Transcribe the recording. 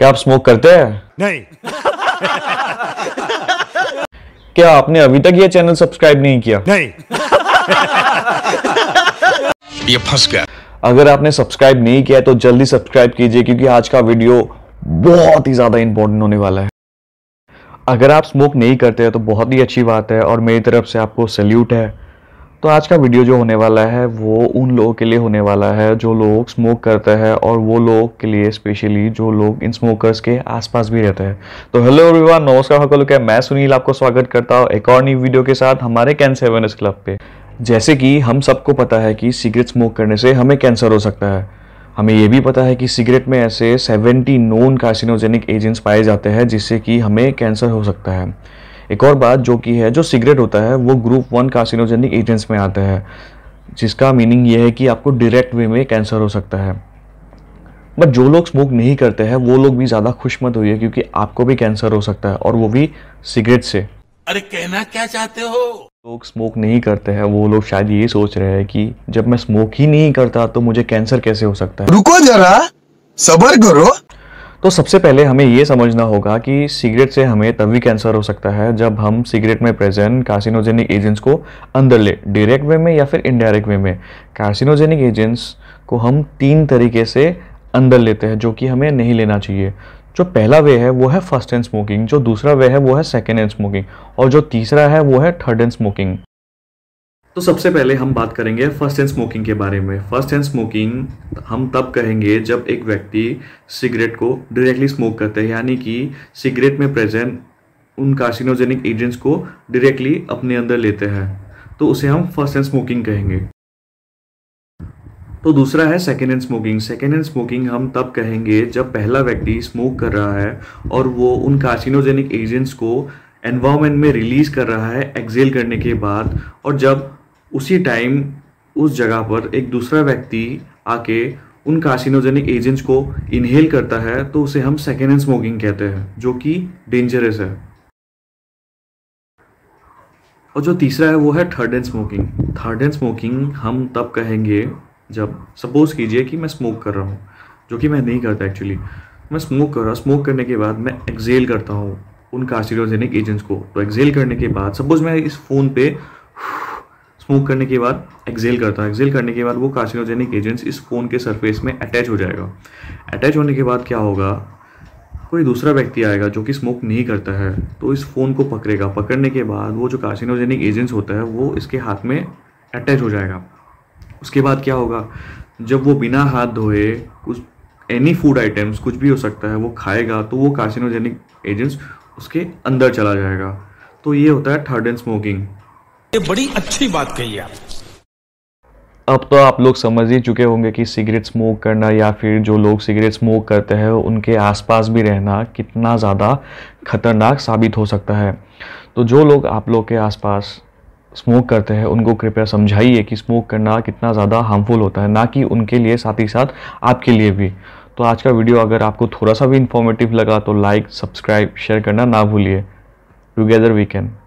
क्या आप स्मोक करते हैं नहीं क्या आपने अभी तक ये चैनल सब्सक्राइब नहीं किया नहीं ये फंस गया अगर आपने सब्सक्राइब नहीं किया तो जल्दी सब्सक्राइब कीजिए क्योंकि आज का वीडियो बहुत ही ज़्यादा इंपॉर्टेंट होने वाला है अगर आप स्मोक नहीं करते हैं तो बहुत ही अच्छी बात है और मेरी तरफ से आपको सल्यूट है तो आज का वीडियो जो होने वाला है वो उन लोगों के लिए होने वाला है जो लोग स्मोक करते हैं और वो लोग के लिए स्पेशली जो लोग इन स्मोकर्स के आसपास भी रहते हैं तो हेलो एवरीवन नमस्कार हको लोग मैं सुनील आपको स्वागत करता हूँ एक और नई वीडियो के साथ हमारे कैन सेवेनस क्लब पे जैसे कि हम सबको पता है कि सिगरेट स्मोक करने से हमें कैंसर हो सकता है हमें ये भी पता है कि सिगरेट में ऐसे 70 नॉन कार्सिनोजेनिक एजेंट्स पाए जाते हैं जिससे कि हमें कैंसर हो सकता है एक और बात जो कि है जो सिगरेट होता है वो ग्रुप वन कार्सिनोजेनिक एजेंट्स में आता है जिसका मीनिंग ये है कि आपको डायरेक्ट वे में कैंसर हो सकता है बट जो लोग स्मोक नहीं करते हैं वो लोग भी ज़्यादा खुश मत होइए क्योंकि आपको भी कैंसर हो सकता है और वो भी सिगरेट से अरे कहना क्या चाहते हो लोग स्मोक नहीं करते हैं वो लोग शायद ये सोच रहे हैं कि जब मैं स्मोक ही नहीं करता तो मुझे कैंसर कैसे हो सकता है रुको जरा सबर करो तो सबसे पहले हमें ये समझना होगा कि सिगरेट से हमें तभी कैंसर हो सकता है जब हम सिगरेट में प्रेजेंट कार्सिनोजेनिक एजेंट्स को अंदर ले डायरेक्ट वे में या फिर इनडायरेक्ट वे में कार्सिनोजेनिक एजेंट्स को हम तीन तरीके से अंदर लेते हैं जो कि हमें नहीं लेना चाहिए जो पहला वे है वो है फर्स्ट हैंड स्मोकिंग जो दूसरा वे है वो है सेकेंड हैंड स्मोकिंग और जो तीसरा है वो है थर्ड हैंड स्मोकिंग तो सबसे पहले हम बात करेंगे फर्स्ट हैंड स्मोकिंग के बारे में फर्स्ट हैंड स्मोकिंग हम तब कहेंगे जब एक व्यक्ति सिगरेट को डायरेक्टली स्मोक करते हैं यानी कि सिगरेट में प्रेजेंट उन कार्सिनोजेनिक एजेंट्स को डायरेक्टली अपने अंदर लेते हैं तो उसे हम फर्स्ट हैंड स्मोकिंग कहेंगे तो दूसरा है second hand smoking second hand smoking हम तब कहेंगे जब पहला व्यक्ति स्मोक कर रहा है और वो उन कार्सिनोजेनिक एजेंट्स को एनवायरमेंट में रिलीज कर रहा है एक्सेल करने के बाद और जब उसी टाइम उस जगह पर एक दूसरा व्यक्ति आके उन कार्सिनोजेनिक एजेंट्स को इनहेल करता है तो उसे हम सेकेंड हैंड स्मोकिंग कहते हैं जो कि डेंजरस है और जो तीसरा है वो है third hand smoking third hand smoking हम तब कहेंगे जब सपोज़ कीजिए कि मैं स्मोक कर रहा हूँ जो कि मैं नहीं करता एक्चुअली मैं स्मोक कर रहा स्मोक करने के बाद मैं एक्जेल करता हूँ उन कार्सिनोजेनिक एजेंट्स को तो एक्जेल करने के बाद सपोज़ मैं इस फ़ोन पे स्मोक करने के बाद एक्जेल करता है एक्जेल करने के बाद वो कार्सिनोजेनिक एजेंट्स इस फ़ोन के सरफेस में अटैच हो जाएगा अटैच होने के बाद क्या होगा कोई दूसरा व्यक्ति आएगा जो कि स्मोक नहीं करता है तो इस फ़ोन को पकड़ेगा पकड़ने के बाद वो जो कार्सिनोजेनिक एजेंट्स होता है वो इसके हाथ में अटैच हो जाएगा उसके बाद क्या होगा जब वो बिना हाथ धोए कुछ एनी फूड आइटम्स कुछ भी हो सकता है वो खाएगा तो वो कार्सिनोजेनिक एजेंट्स उसके अंदर चला जाएगा तो ये होता है थर्ड एंड स्मोकिंग ये बड़ी अच्छी बात कही आप अब तो आप लोग समझ ही चुके होंगे कि सिगरेट स्मोक करना या फिर जो लोग सिगरेट स्मोक करते हैं उनके आसपास भी रहना कितना ज़्यादा खतरनाक साबित हो सकता है तो जो लोग आप लोग के आसपास स्मोक करते हैं उनको कृपया समझाइए कि स्मोक करना कितना ज़्यादा हार्मफुल होता है ना कि उनके लिए साथ ही साथ आपके लिए भी तो आज का वीडियो अगर आपको थोड़ा सा भी इन्फॉर्मेटिव लगा तो लाइक सब्सक्राइब शेयर करना ना भूलिए टुगेदर वी कैन